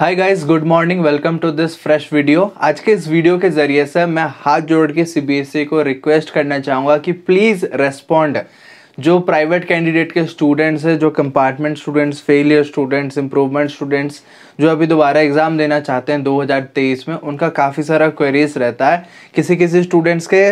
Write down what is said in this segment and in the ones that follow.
hi guys good morning welcome to this fresh video आज के इस वीडियो के ज़रिए से मैं हाथ जोड़ के सीबीएसई e को रिक्वेस्ट करना चाहूँगा कि प्लीज़ रेस्पॉन्ड जो प्राइवेट कैंडिडेट के स्टूडेंट्स हैं जो compartment students failure students improvement students जो अभी दोबारा एग्ज़ाम देना चाहते हैं 2023 में उनका काफ़ी सारा क्वेरीज रहता है किसी किसी स्टूडेंट्स के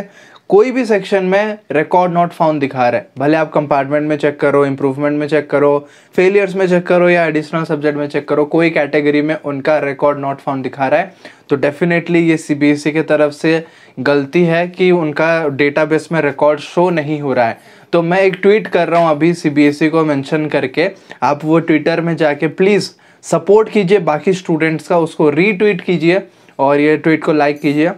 कोई भी सेक्शन में रिकॉर्ड नॉट फाउंड दिखा रहा है भले आप कंपार्टमेंट में चेक करो इंप्रूवमेंट में चेक करो फेलियर्स में चेक करो या एडिशनल सब्जेक्ट में चेक करो कोई कैटेगरी में उनका रिकॉर्ड नॉट फाउंड दिखा रहा है तो डेफिनेटली ये सी बी एस ई की तरफ से गलती है कि उनका डेटाबेस में रिकॉर्ड शो नहीं हो रहा है तो मैं एक ट्वीट कर रहा हूँ अभी सी बी एस ई को मैंशन करके आप वो ट्विटर में जाके प्लीज़ सपोर्ट कीजिए बाकी स्टूडेंट्स का उसको रीट्वीट कीजिए और ये ट्वीट को लाइक कीजिए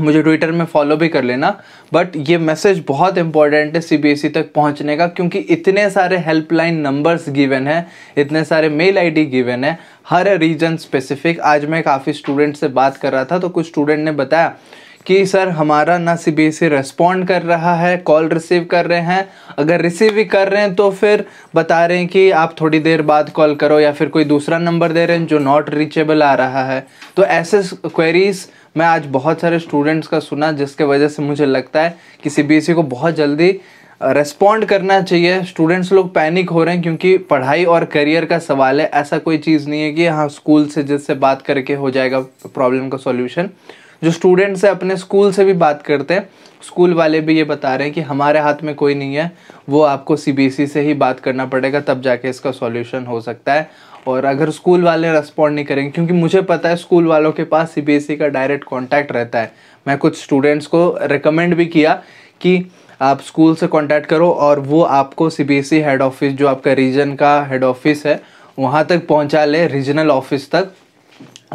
मुझे ट्विटर में फॉलो भी कर लेना बट ये मैसेज बहुत इंपॉर्टेंट है सीबीएसई e तक पहुंचने का क्योंकि इतने सारे हेल्पलाइन नंबर्स गिवन है इतने सारे मेल आईडी गिवन है हर रीजन स्पेसिफिक आज मैं काफ़ी स्टूडेंट से बात कर रहा था तो कुछ स्टूडेंट ने बताया कि सर हमारा ना C B S C respond कर रहा है कॉल रिसीव कर रहे हैं अगर रिसीव भी कर रहे हैं तो फिर बता रहे हैं कि आप थोड़ी देर बाद कॉल करो या फिर कोई दूसरा नंबर दे रहे हैं जो नॉट रीचेबल आ रहा है तो ऐसे क्वेरीज़ मैं आज बहुत सारे स्टूडेंट्स का सुना जिसके वजह से मुझे लगता है कि सी बी एस ई को बहुत जल्दी रेस्पॉन्ड करना चाहिए स्टूडेंट्स लोग पैनिक हो रहे हैं क्योंकि पढ़ाई और करियर का सवाल है ऐसा कोई चीज़ नहीं है कि हाँ स्कूल से जिससे बात करके हो जाएगा प्रॉब्लम का सॉल्यूशन जो स्टूडेंट्स हैं अपने स्कूल से भी बात करते हैं स्कूल वाले भी ये बता रहे हैं कि हमारे हाथ में कोई नहीं है वो आपको सी e से ही बात करना पड़ेगा तब जाके इसका सॉल्यूशन हो सकता है और अगर स्कूल वाले रेस्पॉन्ड नहीं करेंगे क्योंकि मुझे पता है स्कूल वालों के पास सी e का डायरेक्ट कॉन्टैक्ट रहता है मैं कुछ स्टूडेंट्स को रिकमेंड भी किया कि आप स्कूल से कांटेक्ट करो और वो आपको सी हेड ऑफिस जो आपका रीजन का हेड ऑफिस है वहाँ तक पहुँचा ले रीजनल ऑफिस तक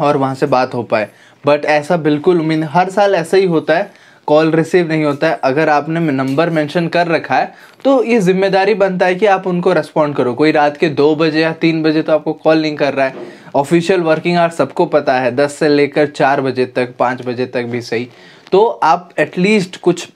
और वहाँ से बात हो पाए बट ऐसा बिल्कुल उम्मीद हर साल ऐसा ही होता है कॉल रिसीव नहीं होता है अगर आपने नंबर मेंशन कर रखा है तो ये जिम्मेदारी बनता है कि आप उनको रेस्पॉन्ड करो कोई रात के दो बजे या तीन बजे तो आपको कॉल नहीं कर रहा है ऑफिशियल वर्किंग आवर सबको पता है दस से लेकर चार बजे तक पाँच बजे तक भी सही तो आप एटलीस्ट कुछ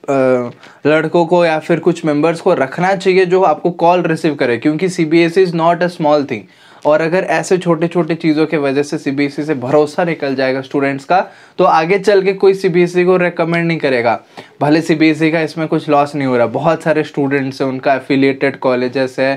लड़कों को या फिर कुछ मेंबर्स को रखना चाहिए जो आपको कॉल रिसीव करे क्योंकि C B S is not a small thing और अगर ऐसे छोटे छोटे चीज़ों के वजह से सीबीएसई e से भरोसा निकल जाएगा स्टूडेंट्स का तो आगे चल के कोई सीबीएसई e को रेकमेंड नहीं करेगा भले सीबीएसई e का इसमें कुछ लॉस नहीं हो रहा बहुत सारे स्टूडेंट्स हैं उनका एफिलिएटेड कॉलेजेस है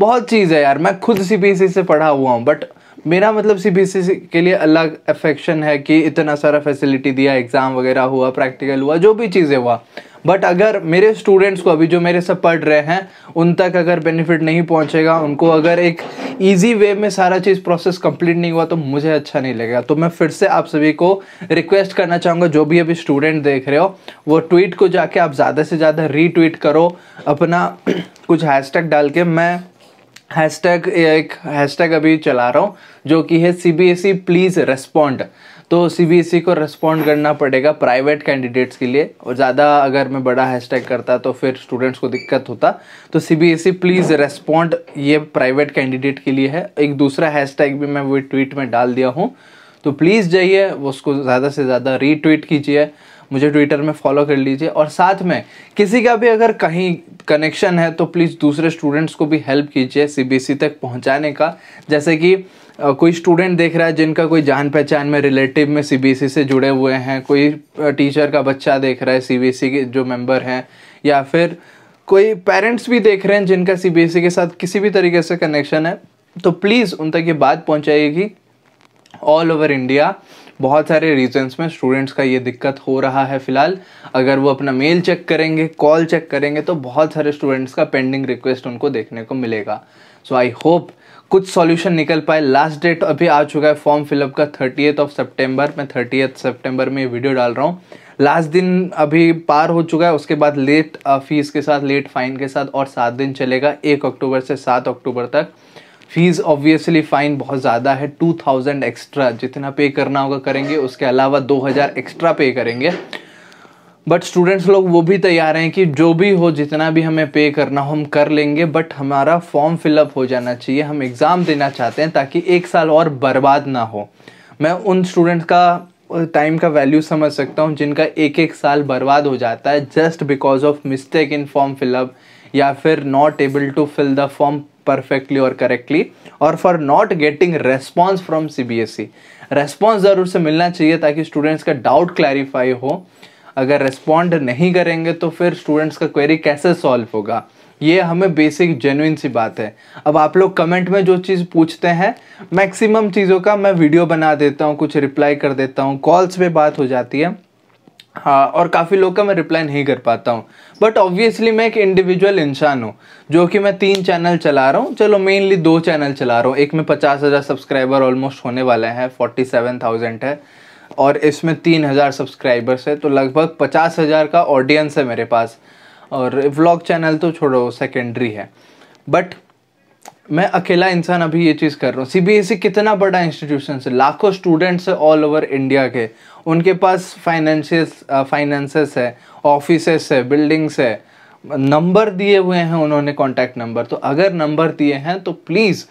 बहुत चीज़ है यार मैं खुद सीबीएसई से पढ़ा हुआ हूँ बट मेरा मतलब सी बी के लिए अलग अफेक्शन है कि इतना सारा फैसिलिटी दिया एग्ज़ाम वगैरह हुआ प्रैक्टिकल हुआ जो भी चीज़ें हुआ बट अगर मेरे स्टूडेंट्स को अभी जो मेरे से पढ़ रहे हैं उन तक अगर बेनिफिट नहीं पहुंचेगा उनको अगर एक ईजी वे में सारा चीज़ प्रोसेस कंप्लीट नहीं हुआ तो मुझे अच्छा नहीं लगेगा तो मैं फिर से आप सभी को रिक्वेस्ट करना चाहूँगा जो भी अभी स्टूडेंट देख रहे हो वो ट्वीट को जाके आप ज़्यादा से ज़्यादा रीट्वीट करो अपना कुछ हैशटैग डाल के मैं हैशटैग एक हैशटैग अभी चला रहा हूँ जो कि है C B S E please respond तो सी e को रिस्पॉन्ड करना पड़ेगा प्राइवेट कैंडिडेट्स के लिए और ज़्यादा अगर मैं बड़ा हैशटैग करता तो फिर स्टूडेंट्स को दिक्कत होता तो सी प्लीज़ रेस्पॉन्ड ये प्राइवेट कैंडिडेट के लिए है एक दूसरा हैशटैग भी मैं वो ट्वीट में डाल दिया हूँ तो प्लीज़ जाइए उसको ज़्यादा से ज़्यादा रीट्वीट कीजिए मुझे ट्विटर में फॉलो कर लीजिए और साथ में किसी का भी अगर कहीं कनेक्शन है तो प्लीज़ दूसरे स्टूडेंट्स को भी हेल्प कीजिए सीबीएसई तक पहुंचाने का जैसे कि कोई स्टूडेंट देख रहा है जिनका कोई जान पहचान में रिलेटिव में सीबीएसई से जुड़े हुए हैं कोई टीचर का बच्चा देख रहा है सीबीएसई के जो मेंबर हैं या फिर कोई पेरेंट्स भी देख रहे हैं जिनका सीबीएसई के साथ किसी भी तरीके से कनेक्शन है तो प्लीज़ उन तक ये बात पहुँचाएगी ऑल ओवर इंडिया बहुत सारे रीजन्स में स्टूडेंट्स का ये दिक्कत हो रहा है फ़िलहाल अगर वो अपना मेल चेक करेंगे कॉल चेक करेंगे तो बहुत सारे स्टूडेंट्स का पेंडिंग रिक्वेस्ट उनको देखने को मिलेगा सो आई होप कुछ सॉल्यूशन निकल पाए लास्ट डेट अभी आ चुका है फॉर्म फिलअप का थर्टी ऑफ सेप्टेम्बर मैं थर्टी सेप्टेम्बर में वीडियो डाल रहा हूँ लास्ट दिन अभी पार हो चुका है उसके बाद लेट फीस के साथ लेट फाइन के साथ और सात दिन चलेगा एक अक्टूबर से सात अक्टूबर तक फ़ीस ऑब्वियसली फ़ाइन बहुत ज़्यादा है टू थाउजेंड एक्स्ट्रा जितना पे करना होगा करेंगे उसके अलावा दो हज़ार एक्स्ट्रा पे करेंगे बट स्टूडेंट्स लोग वो भी तैयार हैं कि जो भी हो जितना भी हमें पे करना हो हम कर लेंगे बट हमारा फॉर्म फिलअप हो जाना चाहिए हम एग्ज़ाम देना चाहते हैं ताकि एक साल और बर्बाद ना हो मैं उन स्टूडेंट्स का टाइम का वैल्यू समझ सकता हूँ जिनका एक एक साल बर्बाद हो जाता है just because of mistake in form fill up या फिर not able to fill the form perfectly और करेक्टली और for not getting response from C B S E response ज़रूर से मिलना चाहिए ताकि स्टूडेंट्स का डाउट क्लैरिफाई हो अगर रेस्पॉन्ड नहीं करेंगे तो फिर स्टूडेंट्स का क्वेरी कैसे सॉल्व होगा ये हमें बेसिक जेन्यून सी बात है अब आप लोग कमेंट में जो चीज़ पूछते हैं मैक्सिमम चीज़ों का मैं वीडियो बना देता हूँ कुछ रिप्लाई कर देता हूँ कॉल्स पे बात हो जाती है हाँ और काफ़ी लोग का मैं रिप्लाई नहीं कर पाता हूँ बट ऑब्वियसली मैं एक इंडिविजुअल इंसान हूँ जो कि मैं तीन चैनल चला रहा हूँ चलो मेनली दो चैनल चला रहा हूँ एक में पचास हज़ार सब्सक्राइबर ऑलमोस्ट होने वाला है फोर्टी सेवन थाउजेंड है और इसमें तीन हज़ार सब्सक्राइबर्स है तो लगभग पचास हज़ार का ऑडियंस है मेरे पास और व्लॉग चैनल तो छोड़ो सेकेंडरी है बट मैं अकेला इंसान अभी ये चीज़ कर रहा हूँ सीबीएसई कितना बड़ा इंस्टीट्यूशन है लाखों स्टूडेंट्स है ऑल ओवर इंडिया के उनके पास फाइनेंशियस फाइनेंसेस है ऑफिसेस है बिल्डिंग्स है नंबर दिए हुए हैं उन्होंने कॉन्टैक्ट नंबर तो अगर नंबर दिए हैं तो प्लीज़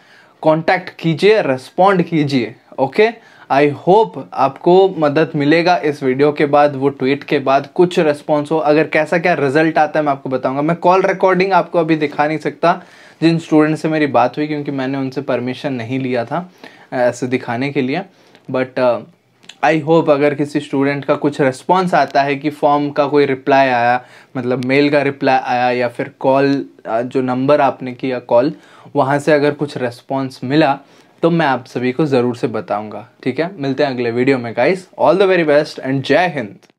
कॉन्टैक्ट कीजिए रेस्पॉन्ड कीजिए ओके आई होप आपको मदद मिलेगा इस वीडियो के बाद वो ट्वीट के बाद कुछ रिस्पॉन्स हो अगर कैसा क्या रिजल्ट आता है मैं आपको बताऊंगा मैं कॉल रिकॉर्डिंग आपको अभी दिखा नहीं सकता जिन स्टूडेंट से मेरी बात हुई क्योंकि मैंने उनसे परमिशन नहीं लिया था ऐसे दिखाने के लिए बट आई होप अगर किसी स्टूडेंट का कुछ रिस्पॉन्स आता है कि फॉर्म का कोई रिप्लाई आया मतलब मेल का रिप्लाई आया या फिर कॉल uh, जो नंबर आपने किया कॉल वहाँ से अगर कुछ रिस्पॉन्स मिला तो मैं आप सभी को ज़रूर से बताऊंगा ठीक है मिलते हैं अगले वीडियो में guys all the very best and जय हिंद